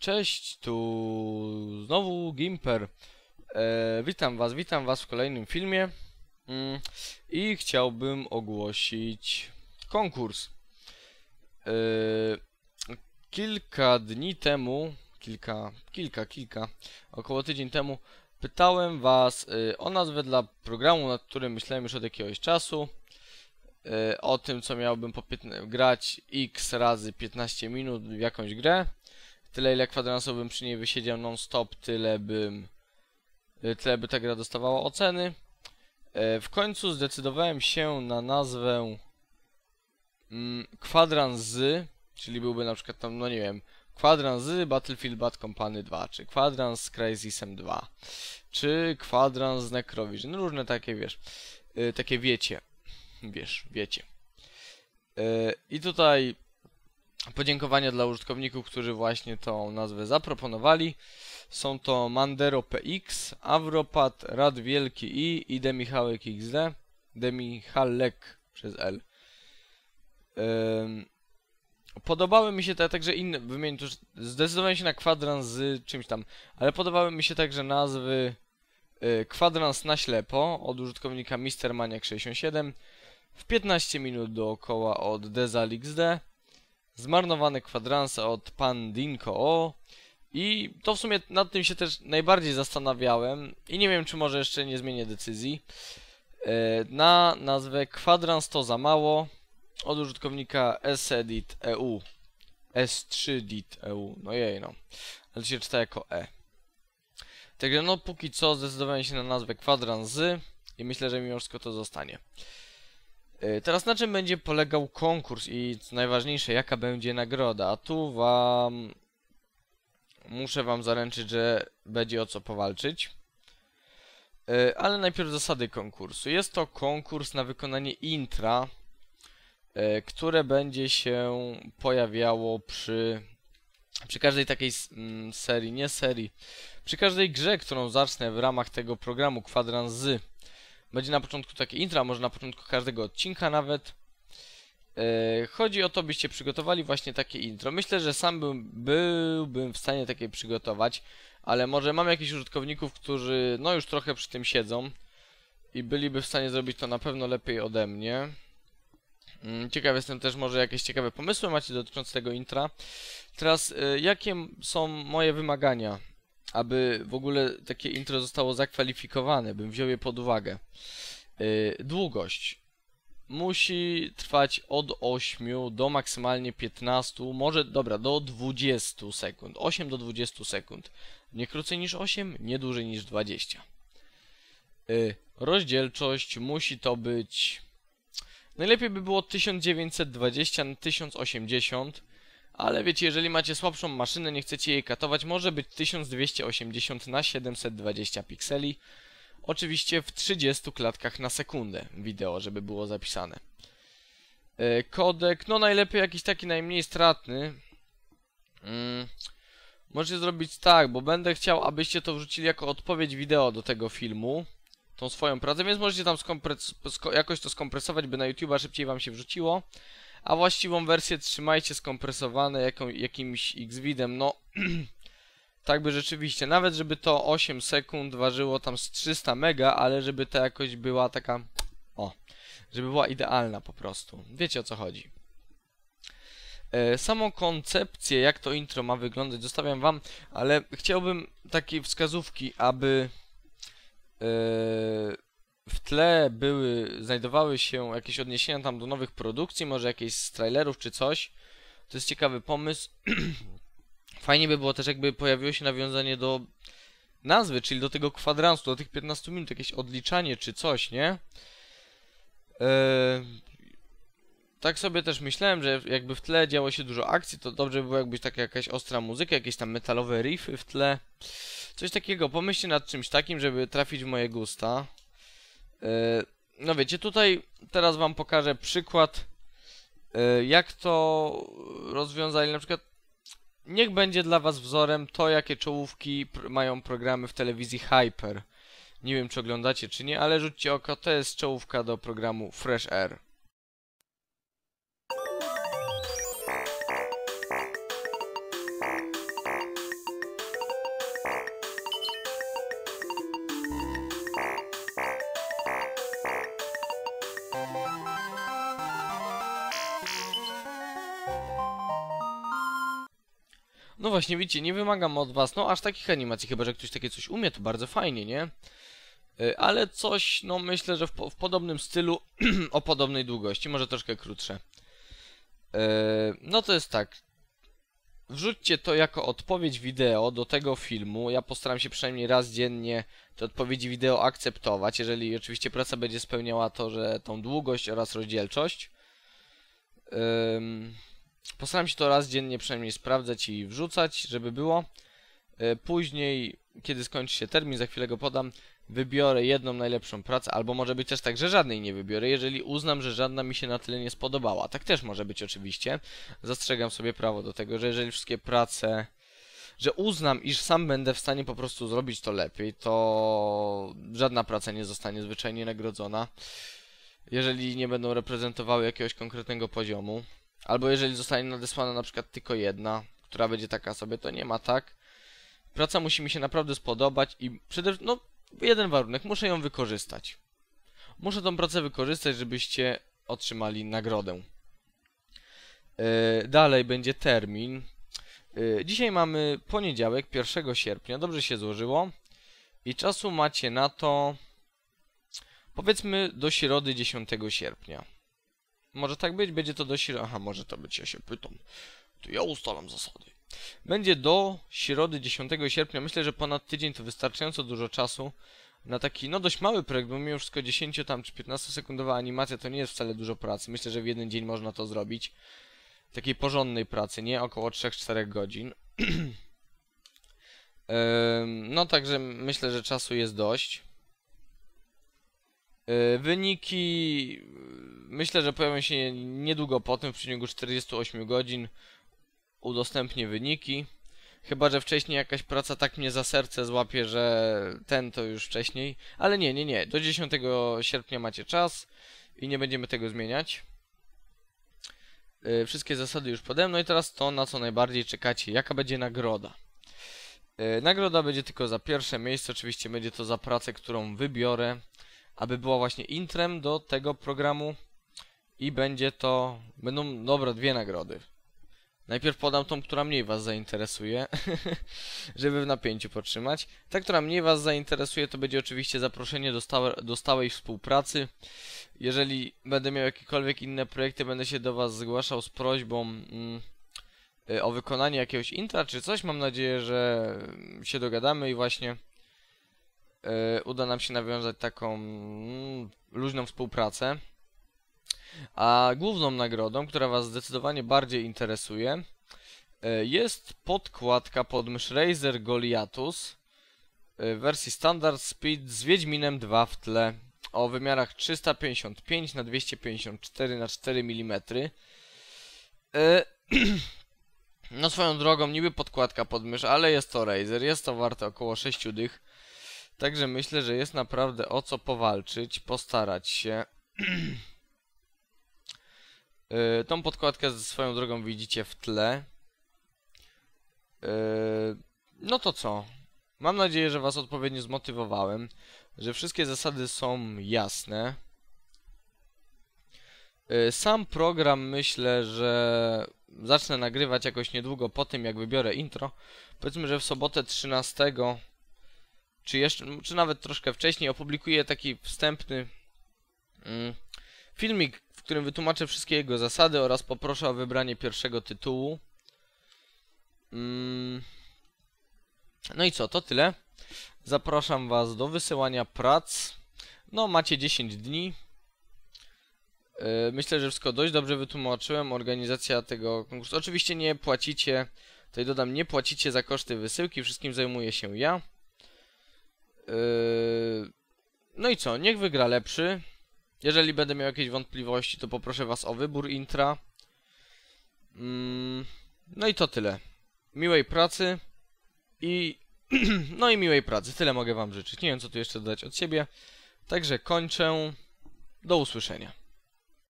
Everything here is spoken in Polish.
Cześć, tu znowu Gimper. E, witam was, witam was w kolejnym filmie. Mm, I chciałbym ogłosić konkurs. E, kilka dni temu, kilka, kilka, kilka, około tydzień temu pytałem was e, o nazwę dla programu, nad którym myślałem już od jakiegoś czasu e, o tym, co miałbym po grać x razy 15 minut w jakąś grę. Tyle ile kwadransu bym przy niej wysiedział non-stop, tyle bym... Y, tyle by ta gra dostawała oceny. E, w końcu zdecydowałem się na nazwę kwadransy, mm, kwadrans z, czyli byłby na przykład tam, no nie wiem, kwadrans z Battlefield Bad Company 2, czy kwadrans z Crysisem 2, czy kwadrans z Necrovision, różne takie, wiesz, y, takie wiecie, wiesz, wiecie. E, I tutaj Podziękowania dla użytkowników, którzy właśnie tą nazwę zaproponowali. Są to Mandero PX, Avropad, Rad Wielki I i Demichałek XD. Demichalek przez L. Ym, podobały mi się te, także inne, wymienię tu, zdecydowałem się na kwadrans z czymś tam, ale podobały mi się także nazwy y, kwadrans na ślepo od użytkownika Maniak 67 w 15 minut dookoła od XD zmarnowany kwadrans od pan Dinko O. I to w sumie nad tym się też najbardziej zastanawiałem i nie wiem, czy może jeszcze nie zmienię decyzji. E, na nazwę kwadrans to za mało od użytkownika sedit.eu S3dit.eu, no jej no, ale się czyta jako E. Także no póki co zdecydowałem się na nazwę kwadrans i myślę, że mimo wszystko to zostanie. E, teraz na czym będzie polegał konkurs i co najważniejsze, jaka będzie nagroda? A tu wam... Muszę wam zaręczyć, że będzie o co powalczyć. E, ale najpierw zasady konkursu. Jest to konkurs na wykonanie intra, e, które będzie się pojawiało przy, przy każdej takiej mm, serii, nie serii, przy każdej grze, którą zacznę w ramach tego programu Kwadrans Z. Będzie na początku takie intro, może na początku każdego odcinka nawet. E, chodzi o to, byście przygotowali właśnie takie intro. Myślę, że sam bym, byłbym w stanie takie przygotować, ale może mam jakichś użytkowników, którzy no już trochę przy tym siedzą i byliby w stanie zrobić to na pewno lepiej ode mnie. Mm, ciekaw jestem też, może jakieś ciekawe pomysły macie dotyczące tego intra. Teraz, e, jakie są moje wymagania? aby w ogóle takie intro zostało zakwalifikowane, bym wziął je pod uwagę. Y, długość musi trwać od 8 do maksymalnie 15, może dobra, do 20 sekund. 8 do 20 sekund. Nie krócej niż 8, nie dłużej niż 20. Y, rozdzielczość musi to być. Najlepiej by było 1920 na 1080 ale wiecie, jeżeli macie słabszą maszynę, nie chcecie jej katować, może być 1280 na 720 pikseli. Oczywiście w 30 klatkach na sekundę wideo, żeby było zapisane. E, kodek, no najlepiej jakiś taki najmniej stratny. Mm, możecie zrobić tak, bo będę chciał, abyście to wrzucili jako odpowiedź wideo do tego filmu. Tą swoją pracę, więc możecie tam jakoś to skompresować, by na YouTube'a szybciej wam się wrzuciło a właściwą wersję trzymajcie skompresowane jaką, jakimś xvidem, no tak by rzeczywiście, nawet żeby to 8 sekund ważyło tam z 300 mega, ale żeby ta jakoś była taka, o, żeby była idealna po prostu, wiecie o co chodzi. E, samą koncepcję, jak to intro ma wyglądać, zostawiam wam, ale chciałbym takie wskazówki, aby... E, w tle były, znajdowały się jakieś odniesienia tam do nowych produkcji, może jakieś z trailerów czy coś. To jest ciekawy pomysł. Fajnie by było też, jakby pojawiło się nawiązanie do nazwy, czyli do tego kwadransu, do tych 15 minut, jakieś odliczanie czy coś, nie? Yy, tak sobie też myślałem, że jakby w tle działo się dużo akcji, to dobrze by było jakbyś taka jakaś ostra muzyka, jakieś tam metalowe riffy w tle. Coś takiego, pomyślcie nad czymś takim, żeby trafić w moje gusta. E, no wiecie, tutaj teraz wam pokażę przykład, e, jak to rozwiązali. Na przykład niech będzie dla was wzorem to, jakie czołówki mają programy w telewizji Hyper. Nie wiem, czy oglądacie, czy nie, ale rzućcie oko, to jest czołówka do programu Fresh Air. No właśnie, widzicie, nie wymagam od was, no aż takich animacji, chyba że ktoś takie coś umie, to bardzo fajnie, nie? Y, ale coś, no myślę, że w, po w podobnym stylu, o podobnej długości, może troszkę krótsze. Y, no to jest tak. Wrzućcie to jako odpowiedź wideo do tego filmu. Ja postaram się przynajmniej raz dziennie te odpowiedzi wideo akceptować, jeżeli oczywiście praca będzie spełniała to, że tą długość oraz rozdzielczość. Ym... Postaram się to raz dziennie przynajmniej sprawdzać i wrzucać, żeby było. E, później, kiedy skończy się termin, za chwilę go podam, wybiorę jedną najlepszą pracę, albo może być też tak, że żadnej nie wybiorę, jeżeli uznam, że żadna mi się na tyle nie spodobała. Tak też może być oczywiście. Zastrzegam sobie prawo do tego, że jeżeli wszystkie prace że uznam, iż sam będę w stanie po prostu zrobić to lepiej, to żadna praca nie zostanie zwyczajnie nagrodzona, jeżeli nie będą reprezentowały jakiegoś konkretnego poziomu. Albo jeżeli zostanie nadesłana na przykład tylko jedna, która będzie taka sobie, to nie ma tak. Praca musi mi się naprawdę spodobać i przede wszystkim, no, jeden warunek, muszę ją wykorzystać. Muszę tą pracę wykorzystać, żebyście otrzymali nagrodę. Yy, dalej będzie termin. Yy, dzisiaj mamy poniedziałek, 1 sierpnia, dobrze się złożyło. I czasu macie na to, powiedzmy, do środy 10 sierpnia. Może tak być? Będzie to do środy... Aha, może to być, ja się pytam. To ja ustalam zasady. Będzie do środy 10 sierpnia. Myślę, że ponad tydzień to wystarczająco dużo czasu na taki, no dość mały projekt, bo mimo wszystko 10 tam czy 15 sekundowa animacja to nie jest wcale dużo pracy. Myślę, że w jeden dzień można to zrobić. Takiej porządnej pracy, nie? Około 3-4 godzin. no także myślę, że czasu jest dość. E, wyniki Myślę, że pojawią się niedługo potem, w przeciągu 48 godzin udostępnię wyniki. Chyba, że wcześniej jakaś praca tak mnie za serce złapie, że ten to już wcześniej. Ale nie, nie, nie. Do 10 sierpnia macie czas i nie będziemy tego zmieniać. Yy, wszystkie zasady już pode mną no i teraz to, na co najbardziej czekacie. Jaka będzie nagroda? Yy, nagroda będzie tylko za pierwsze miejsce. Oczywiście będzie to za pracę, którą wybiorę, aby była właśnie intrem do tego programu. I będzie to... Będą, dobra, dwie nagrody. Najpierw podam tą, która mniej was zainteresuje, żeby w napięciu potrzymać. Ta, która mniej was zainteresuje, to będzie oczywiście zaproszenie do, do stałej współpracy. Jeżeli będę miał jakiekolwiek inne projekty, będę się do was zgłaszał z prośbą... Mm, y, o wykonanie jakiegoś intra czy coś. Mam nadzieję, że się dogadamy i właśnie y, uda nam się nawiązać taką mm, luźną współpracę. A główną nagrodą, która Was zdecydowanie bardziej interesuje, e, jest podkładka pod Razer Goliathus e, w wersji Standard Speed z Wiedźminem 2 w tle o wymiarach 355 na 254 na 4 mm. E, no swoją drogą, niby podkładka pod mysz, ale jest to Razer, jest to warte około 6 dych. Także myślę, że jest naprawdę o co powalczyć, postarać się. Yy, tą podkładkę ze swoją drogą widzicie w tle. Yy, no to co? Mam nadzieję, że Was odpowiednio zmotywowałem, że wszystkie zasady są jasne. Yy, sam program myślę, że zacznę nagrywać jakoś niedługo po tym, jak wybiorę intro. Powiedzmy, że w sobotę 13, czy, jeszcze, czy nawet troszkę wcześniej, opublikuję taki wstępny mm, filmik, którym wytłumaczę wszystkie jego zasady oraz poproszę o wybranie pierwszego tytułu. Mm. No i co, to tyle. Zapraszam Was do wysyłania prac. No, macie 10 dni. Y, myślę, że wszystko dość dobrze wytłumaczyłem. Organizacja tego konkursu. Oczywiście nie płacicie, tutaj dodam, nie płacicie za koszty wysyłki. Wszystkim zajmuję się ja. Y, no i co, niech wygra lepszy. Jeżeli będę miał jakieś wątpliwości, to poproszę Was o wybór intra. Mm, no i to tyle. Miłej pracy i... No i miłej pracy. Tyle mogę Wam życzyć. Nie wiem, co tu jeszcze dodać od siebie. Także kończę. Do usłyszenia.